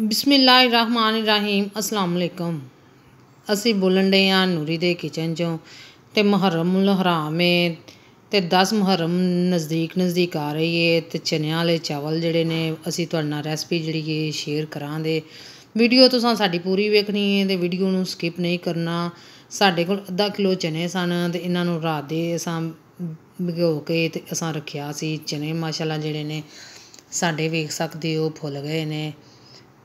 ਬਿਸਮਿਲ੍ਲਾਹਿਰਰahmanirrahim ਅਸਲਾਮ ਅਲੈਕਮ ਅਸੀਂ ਬੋਲਣ ਦੇ ਆ ਨੂਰੀ ਦੇ ਕਿਚਨ ਚੋਂ ਤੇ ਮੁਹਰਮੁਲ ਹਰਾਮ ਹੈ ਤੇ 10 ਮੁਹਰਮ ਨਜ਼ਦੀਕ ਨਜ਼ਦੀਕ ਆ ਰਹੀ ਹੈ ਤੇ ਚਨਿਆਂ ਵਾਲੇ ਚਾਵਲ ਜਿਹੜੇ ਨੇ ਅਸੀਂ ਤੁਹਾਡੇ ਨਾਲ ਰੈਸਪੀ ਜਿਹੜੀ ਏ ਸ਼ੇਅਰ ਕਰਾਂਗੇ ਵੀਡੀਓ ਤੁਸੀਂ ਸਾਡੀ ਪੂਰੀ ਵੇਖਣੀ ਹੈ ਤੇ ਵੀਡੀਓ ਨੂੰ ਸਕਿਪ ਨਹੀਂ ਕਰਨਾ ਸਾਡੇ ਕੋਲ ਅੱਧਾ ਕਿਲੋ ਚਨੇ ਸਨ ਤੇ ਇਹਨਾਂ ਨੂੰ ਰਾਤ ਦੇ ਅਸਾਂ ਭਿਗੋ ਕੇ ਤੇ ਅਸਾਂ ਰੱਖਿਆ ਸੀ ਚਨੇ ਮਾਸ਼ਾਅੱਲਾ ਜਿਹੜੇ ਨੇ ਸਾਡੇ ਵੇਖ ਸਕਦੇ ਹੋ ਫੁੱਲ ਗਏ ਨੇ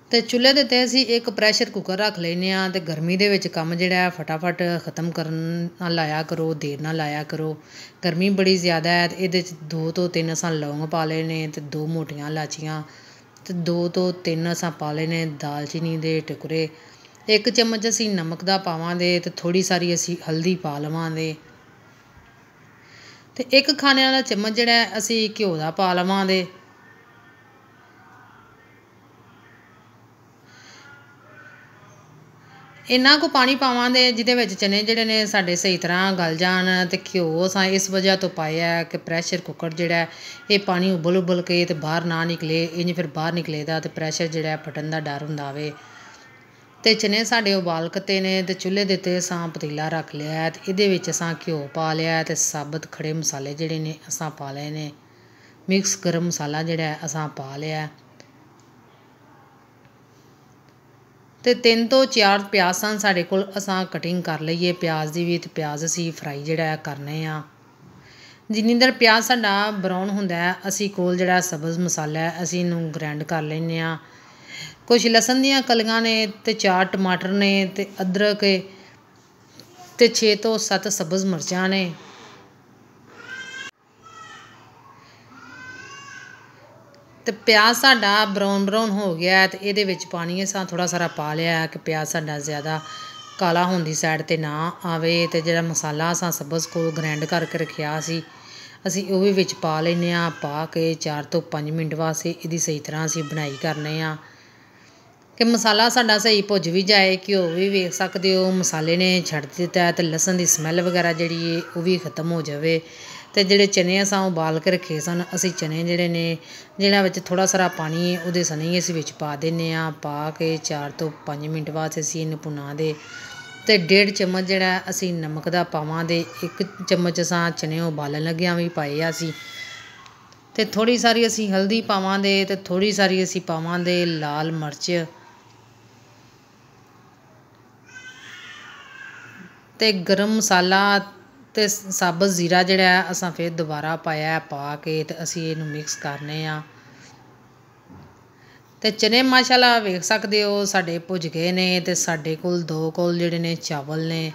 ਤੇ ਚੁੱਲ੍ਹੇ ਦੇ ਤੇ ਅਸੀਂ ਇੱਕ ਪ੍ਰੈਸ਼ਰ ਕੁੱਕਰ ਰੱਖ ਲੈਨੇ ਆ ਤੇ ਗਰਮੀ ਦੇ ਵਿੱਚ ਕੰਮ ਜਿਹੜਾ ਹੈ ਫਟਾਫਟ ਖਤਮ ਕਰਨ ਨਾਲ ਲਾਇਆ ਕਰੋ ਦੇਰ ਨਾਲ ਲਾਇਆ ਕਰੋ ਗਰਮੀ ਬੜੀ ਜ਼ਿਆਦਾ ਹੈ ਤੇ ਇਹਦੇ 'ਚ ਦੋ ਤੋਂ ਤਿੰਨ ਅਸਾਂ ਲੌਂਗ ਪਾ ਲਏ ਨੇ ਤੇ ਦੋ ਮੋਟੀਆਂ ਲਾਚੀਆਂ ਤੇ ਦੋ ਤੋਂ ਤਿੰਨ ਅਸਾਂ ਪਾ ਲਏ ਨੇ ਦਾਲਚੀਨੀ ਦੇ ਟੁਕੜੇ ਇੱਕ ਚਮਚ ਅਸੀਂ ਨਮਕ ਦਾ ਪਾਵਾਂਗੇ ਤੇ ਥੋੜੀ ਸਾਰੀ ਅਸੀਂ ਹਲਦੀ ਪਾ ਲਵਾਂਗੇ ਤੇ ਇੱਕ ਖਾਣੇ ਵਾਲਾ ਚਮਚ ਜਿਹੜਾ ਅਸੀਂ ਘਿਓ ਦਾ ਪਾ ਲਵਾਂਗੇ ਇੰਨਾ ਕੋ ਪਾਣੀ ਪਾਵਾਂਗੇ ਜਿਹਦੇ ਵਿੱਚ ਚਨੇ ਜਿਹੜੇ ਨੇ ਸਾਡੇ ਸਹੀ ਤਰ੍ਹਾਂ ਗਲ ਜਾਣ ਤੇ ਘਿਓ ਸਾਂ ਇਸ ਵਜ੍ਹਾ ਤੋਂ ਪਾਇਆ ਕਿ ਪ੍ਰੈਸ਼ਰ ਕੁੱਕਰ ਜਿਹੜਾ ਇਹ ਪਾਣੀ ਉਬਲ ਉਬਲ ਕੇ ਤੇ ਬਾਹਰ ਨਾ ਨਿਕਲੇ ਇੰਜ ਫਿਰ ਬਾਹਰ ਨਿਕਲੇਦਾ ਤੇ ਪ੍ਰੈਸ਼ਰ ਜਿਹੜਾ ਫਟਣ ਦਾ ਡਰ ਹੁੰਦਾ ਵੇ ਤੇ ਚਨੇ ਸਾਡੇ ਉਬਾਲ ਕਤੇ ਨੇ ਤੇ ਚੁੱਲ੍ਹੇ ਦੇ ਤੇ ਸਾਂ ਪਤੀਲਾ ਰੱਖ ਲਿਆ ਤੇ ਇਹਦੇ ਵਿੱਚ ਸਾਂ ਘਿਓ ਪਾ ਲਿਆ ਤੇ ਸਾਬਤ ਖੜੇ ਮਸਾਲੇ ਜਿਹੜੇ ਨੇ ਅਸਾਂ ਪਾ ਲਏ ਨੇ ਮਿਕਸ ਗਰਮ ਮਸਾਲਾ ਜਿਹੜਾ ਅਸਾਂ ਪਾ ਲਿਆ ਤੇ ਤਿੰਨ ਤੋਂ ਚਾਰ ਪਿਆਜ਼ ਸਨ ਸਾਡੇ ਕੋਲ ਅਸਾਂ ਕਟਿੰਗ ਕਰ ਲਈਏ ਪਿਆਜ਼ ਦੀ ਵੀ ਤੇ ਪਿਆਜ਼ ਅਸੀਂ ਫਰਾਈ ਜਿਹੜਾ ਕਰਨੇ ਆ ਜਿੰਨੀ ਦਰ ਪਿਆਜ਼ ਸਾਡਾ ਬਰਾਊਨ ਹੁੰਦਾ ਹੈ ਅਸੀਂ ਕੋਲ ਜਿਹੜਾ ਸਬਜ਼ ਮਸਾਲਾ ਹੈ ਅਸੀਂ ਇਹਨੂੰ ਗ੍ਰਾਈਂਡ ਕਰ ਲੈਨੇ ਆ ਕੁਝ ਲਸਣ ਦੀਆਂ ਕਲੀਆਂ ਨੇ ਤੇ ਚਾਰ ਟਮਾਟਰ ਨੇ ਤੇ ਅਦਰਕ ਤੇ 6 ਤੋਂ 7 ਸਬਜ਼ ਮਿਰਚਾਂ ਨੇ ਤੇ ਪਿਆਜ਼ ਸਾਡਾ ਬਰਾਊਨ ਬਰਾਊਨ ਹੋ ਗਿਆ ਤੇ ਇਹਦੇ ਵਿੱਚ ਪਾਣੀ ਅਸਾਂ ਥੋੜਾ ਸਾਰਾ ਪਾ ਲਿਆ ਕਿ ਪਿਆਜ਼ ਸਾਡਾ ਜ਼ਿਆਦਾ ਕਾਲਾ ਹੋਣ ਦੀ ਸਾਈਡ 'ਤੇ ਨਾ ਆਵੇ ਤੇ ਜਿਹੜਾ ਮਸਾਲਾ ਅਸਾਂ ਸਬਜ਼ ਕੋਲ ਗ੍ਰੈਂਡ ਕਰਕੇ ਰੱਖਿਆ ਸੀ ਅਸੀਂ ਉਹ ਵੀ ਵਿੱਚ ਪਾ ਲੈਨੇ ਆ ਪਾ ਕੇ 4 ਤੋਂ 5 ਮਿੰਟ ਵਾਸਤੇ ਇਹਦੀ ਸਹੀ ਤਰ੍ਹਾਂ ਅਸੀਂ ਬਣਾਈ ਕਰਨੇ ਆ ਕਿ ਮਸਾਲਾ ਸਾਡਾ ਸਹੀ ਭੁੱਜ ਵੀ ਜਾਏ ਕਿ ਉਹ ਵੀ ਵੇਖ ਸਕਦੇ ਹੋ ਮਸਾਲੇ ਨੇ ਛੱਡ ਦਿੱਤਾ ਤੇ ਲਸਣ ਦੀ ਸਮੈਲ ਵਗੈਰਾ ਜਿਹੜੀ ਉਹ ਵੀ ਖਤਮ ਹੋ ਜਾਵੇ ਤੇ ਜਿਹੜੇ ਚਨੇ ਸਾਂ ਉਹ ਬਾਲ ਕੇ ਰੱਖੇ ਸਨ ਅਸੀਂ ਚਨੇ ਜਿਹੜੇ ਨੇ ਜਿਹੜਾ ਵਿੱਚ ਥੋੜਾ ਸਾਰਾ ਪਾਣੀ ਹੈ ਉਹਦੇ ਸਣੀ ਅਸੀਂ ਵਿੱਚ ਪਾ ਦਿੰਨੇ ਆ ਪਾ ਕੇ 4 ਤੋਂ 5 ਮਿੰਟ ਬਾਅਦ ਅਸੀਂ ਇਹਨੂੰ ਪੁਣਾ ਦੇ ਤੇ ਡੇਢ ਚਮਚ ਜਿਹੜਾ ਅਸੀਂ ਨਮਕ ਦਾ ਪਾਵਾਂਗੇ ਇੱਕ ਚਮਚ ਸਾਂ ਚਨੇ ਉਬਾਲਣ ਲੱਗਿਆਂ ਵੀ ਪਾਏ ਆ ਅਸੀਂ ਤੇ ਥੋੜੀ ਸਾਰੀ ਅਸੀਂ ਹਲਦੀ ਪਾਵਾਂਗੇ ਤੇ ਥੋੜੀ ਸਾਰੀ ਅਸੀਂ ਪਾਵਾਂਗੇ ਲਾਲ ਮਿਰਚ ਤੇ ਗਰਮ ਮਸਾਲਾ ਤੇ ਸਾਬਤ ਜ਼ੀਰਾ ਜਿਹੜਾ ਅਸਾਂ ਫੇਰ ਦੁਬਾਰਾ ਪਾਇਆ ਪਾ ਕੇ ਤੇ ਅਸੀਂ ਇਹਨੂੰ ਮਿਕਸ ਕਰਨੇ ਆ ਤੇ ਚਨੇ ਮਾਸ਼ਾਅੱਲਾ ਵੇਖ ਸਕਦੇ ਹੋ ਸਾਡੇ ਭੁੱਜ ਗਏ ਨੇ ਤੇ ਸਾਡੇ ਕੋਲ ਦੋ ਕੋਲ ਜਿਹੜੇ ਨੇ ਚਾਵਲ ਨੇ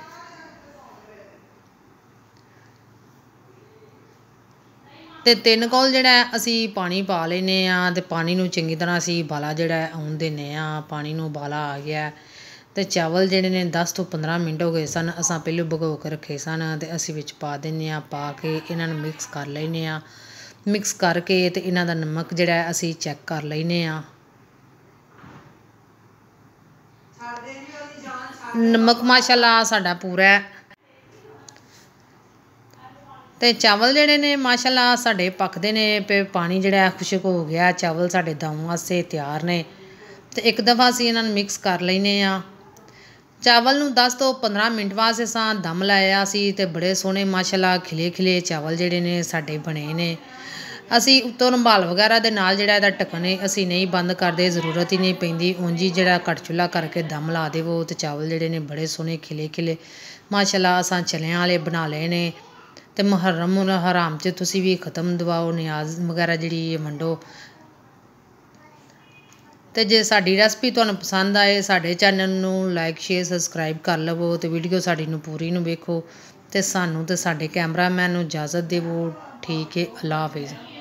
ਤੇ ਤਿੰਨ ਕੋਲ ਜਿਹੜਾ ਅਸੀਂ ਪਾਣੀ ਪਾ ਲੈਨੇ ਆ ਤੇ ਪਾਣੀ ਨੂੰ ਚੰਗੀ ਤਰ੍ਹਾਂ ਅਸੀਂ ਬਾਲਾ ਜਿਹੜਾ ਆਉਣ ਨੇ ਆ ਪਾਣੀ ਨੂੰ ਬਾਲਾ ਆ ਗਿਆ ਤੇ ਚਾਵਲ ਜਿਹੜੇ ਨੇ 10 ਤੋਂ 15 ਮਿੰਟ ਹੋ ਗਏ ਸਨ ਅਸਾਂ ਪਹਿਲੂ ਭਗੋ ਕੇ ਰੱਖੇ ਸਨ ਤੇ ਅਸੀਂ ਵਿੱਚ ਪਾ ਦਿੰਨੇ ਆ ਪਾ ਕੇ ਇਹਨਾਂ ਨੂੰ ਮਿਕਸ ਕਰ ਲੈਨੇ ਆ ਮਿਕਸ ਕਰਕੇ ਤੇ ਇਹਨਾਂ ਦਾ ਨਮਕ ਜਿਹੜਾ ਅਸੀਂ ਚੈੱਕ ਕਰ ਲੈਨੇ ਆ ਨਮਕ ਮਾਸ਼ਾਅੱਲਾ ਸਾਡਾ ਪੂਰਾ ਹੈ ਤੇ ਚਾਵਲ ਜਿਹੜੇ ਨੇ ਮਾਸ਼ਾਅੱਲਾ ਸਾਡੇ ਪੱਕਦੇ ਨੇ ਤੇ ਪਾਣੀ ਜਿਹੜਾ ਖੁਸ਼ਕ ਹੋ ਗਿਆ ਚਾਵਲ ਸਾਡੇ ਦਮ ਵਾਸਤੇ ਤਿਆਰ ਨੇ ਤੇ ਇੱਕ ਦਫਾ ਅਸੀਂ ਇਹਨਾਂ ਨੂੰ ਮਿਕਸ ਕਰ ਲੈਨੇ ਆ ਚਾਵਲ ਨੂੰ 10 ਤੋਂ 15 ਮਿੰਟ ਵਾਸਤੇ ਸਾਂ ਦਮ ਲਾਇਆ ਸੀ ਤੇ ਬੜੇ ਸੋਹਣੇ ਮਾਸ਼ਾਅੱਲਾ ਖਿਲੇ ਖਿਲੇ ਚਾਵਲ ਜਿਹੜੇ ਨੇ ਸਾਡੇ ਬਣੇ ਨੇ ਅਸੀਂ ਉੱਤੋਂ ਨੰਬਾਲ ਵਗੈਰਾ ਦੇ ਨਾਲ ਜਿਹੜਾ ਇਹਦਾ ਢੱਕਣ ਅਸੀਂ ਨਹੀਂ ਬੰਦ ਕਰਦੇ ਜ਼ਰੂਰਤ ਹੀ ਨਹੀਂ ਪੈਂਦੀ ਉਂਝ ਜਿਹੜਾ ਘਟ ਚੁੱਲਾ ਕਰਕੇ ਦਮ ਲਾ ਦੇਵੋ ਤੇ ਚਾਵਲ ਜਿਹੜੇ ਨੇ ਬੜੇ ਸੋਹਣੇ ਖਿਲੇ ਖਿਲੇ ਮਾਸ਼ਾਅੱਲਾ ਅਸਾਂ ਚਲਿਆਂ ਵਾਲੇ ਬਣਾ ਲਏ ਨੇ ਤੇ ਮੁਹਰਮ ਹਰਾਮ 'ਚ ਤੁਸੀਂ ਵੀ ਖਤਮ ਦਵਾਓ ਨਿਆਜ਼ ਵਗੈਰਾ ਜਿਹੜੀ ਇਹ ਮੰਡੋ ਤੇ ਜੇ ਸਾਡੀ ਰੈਸਪੀ ਤੁਹਾਨੂੰ ਪਸੰਦ ਆਏ ਸਾਡੇ ਚੈਨਲ ਨੂੰ ਲਾਈਕ ਸ਼ੇਅਰ ਸਬਸਕ੍ਰਾਈਬ ਕਰ ਲਵੋ ਤੇ ਵੀਡੀਓ ਸਾਡੀ ਨੂੰ ਪੂਰੀ ਨੂੰ ਵੇਖੋ ਤੇ ਸਾਨੂੰ ਤੇ ਸਾਡੇ ਕੈਮਰਾਮੈਨ ਨੂੰ ਇਜਾਜ਼ਤ ਦੇਵੋ ਠੀਕ ਹੈ ਅੱਲਾ ਹਾਫਿਜ਼